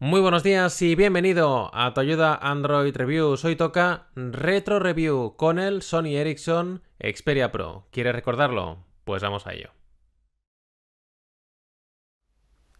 Muy buenos días y bienvenido a tu ayuda Android Reviews. Hoy toca Retro Review con el Sony Ericsson Xperia Pro. ¿Quieres recordarlo? Pues vamos a ello.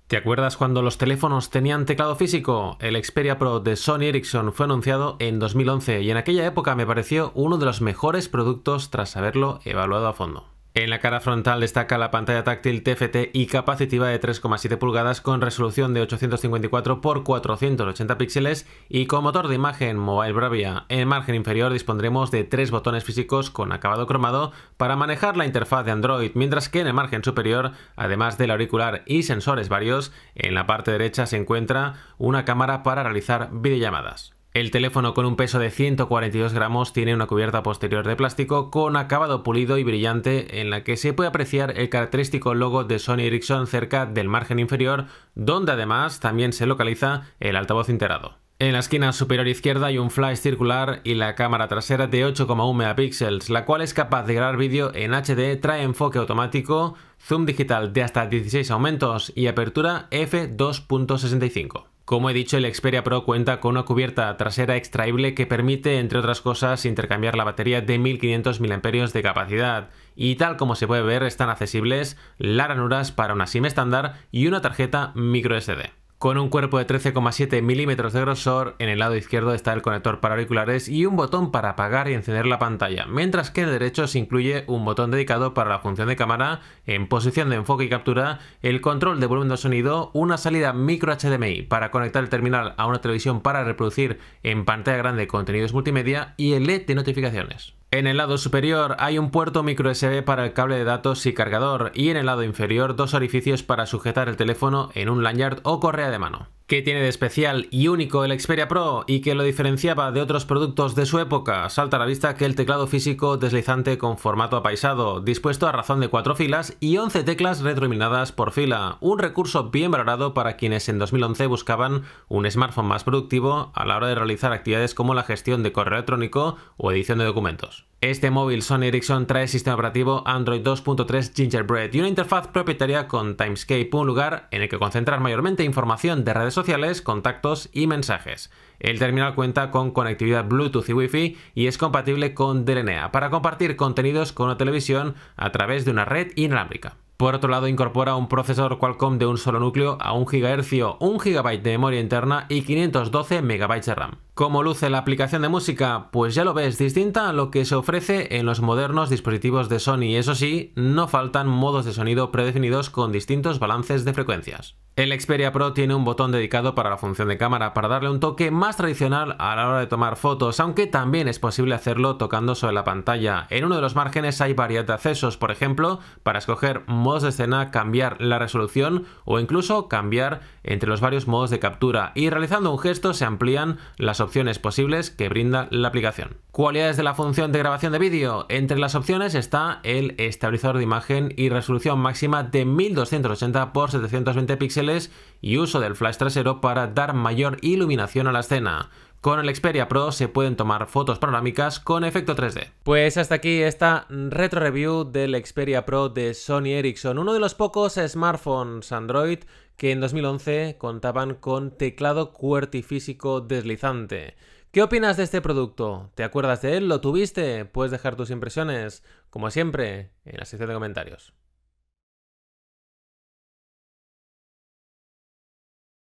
¿Te acuerdas cuando los teléfonos tenían teclado físico? El Xperia Pro de Sony Ericsson fue anunciado en 2011 y en aquella época me pareció uno de los mejores productos tras haberlo evaluado a fondo. En la cara frontal destaca la pantalla táctil TFT y capacitiva de 3,7 pulgadas con resolución de 854 x 480 píxeles y con motor de imagen Mobile Bravia. En el margen inferior dispondremos de tres botones físicos con acabado cromado para manejar la interfaz de Android, mientras que en el margen superior, además del auricular y sensores varios, en la parte derecha se encuentra una cámara para realizar videollamadas. El teléfono con un peso de 142 gramos tiene una cubierta posterior de plástico con acabado pulido y brillante en la que se puede apreciar el característico logo de Sony Ericsson cerca del margen inferior, donde además también se localiza el altavoz integrado. En la esquina superior izquierda hay un flash circular y la cámara trasera de 8,1 megapíxeles, la cual es capaz de grabar vídeo en HD, trae enfoque automático, zoom digital de hasta 16 aumentos y apertura f2.65. Como he dicho, el Xperia Pro cuenta con una cubierta trasera extraíble que permite, entre otras cosas, intercambiar la batería de 1500 mAh de capacidad. Y tal como se puede ver, están accesibles las ranuras para una SIM estándar y una tarjeta microSD. Con un cuerpo de 13,7 milímetros de grosor, en el lado izquierdo está el conector para auriculares y un botón para apagar y encender la pantalla, mientras que en el derecho se incluye un botón dedicado para la función de cámara, en posición de enfoque y captura, el control de volumen de sonido, una salida micro HDMI para conectar el terminal a una televisión para reproducir en pantalla grande contenidos multimedia y el LED de notificaciones. En el lado superior hay un puerto micro USB para el cable de datos y cargador y en el lado inferior dos orificios para sujetar el teléfono en un lanyard o correa de mano. ¿Qué tiene de especial y único el Xperia Pro y que lo diferenciaba de otros productos de su época? Salta a la vista que el teclado físico deslizante con formato apaisado, dispuesto a razón de 4 filas y 11 teclas retroiluminadas por fila, un recurso bien valorado para quienes en 2011 buscaban un smartphone más productivo a la hora de realizar actividades como la gestión de correo electrónico o edición de documentos. Este móvil Sony Ericsson trae sistema operativo Android 2.3 Gingerbread y una interfaz propietaria con Timescape, un lugar en el que concentrar mayormente información de redes sociales, contactos y mensajes. El terminal cuenta con conectividad Bluetooth y Wi-Fi y es compatible con DLNA para compartir contenidos con una televisión a través de una red inalámbrica. Por otro lado, incorpora un procesador Qualcomm de un solo núcleo a 1 GHz, 1 GB de memoria interna y 512 MB de RAM. ¿Cómo luce la aplicación de música? Pues ya lo ves, distinta a lo que se ofrece en los modernos dispositivos de Sony. Eso sí, no faltan modos de sonido predefinidos con distintos balances de frecuencias. El Xperia Pro tiene un botón dedicado para la función de cámara, para darle un toque más tradicional a la hora de tomar fotos, aunque también es posible hacerlo tocando sobre la pantalla. En uno de los márgenes hay variedad de accesos, por ejemplo, para escoger modos de escena, cambiar la resolución o incluso cambiar entre los varios modos de captura y realizando un gesto se amplían las opciones posibles que brinda la aplicación. Cualidades de la función de grabación de vídeo. Entre las opciones está el estabilizador de imagen y resolución máxima de 1280 x 720 píxeles y uso del flash trasero para dar mayor iluminación a la escena. Con el Xperia Pro se pueden tomar fotos panorámicas con efecto 3D. Pues hasta aquí esta retro review del Xperia Pro de Sony Ericsson, uno de los pocos smartphones Android que en 2011 contaban con teclado físico deslizante. ¿Qué opinas de este producto? ¿Te acuerdas de él? ¿Lo tuviste? Puedes dejar tus impresiones, como siempre, en la sección de comentarios.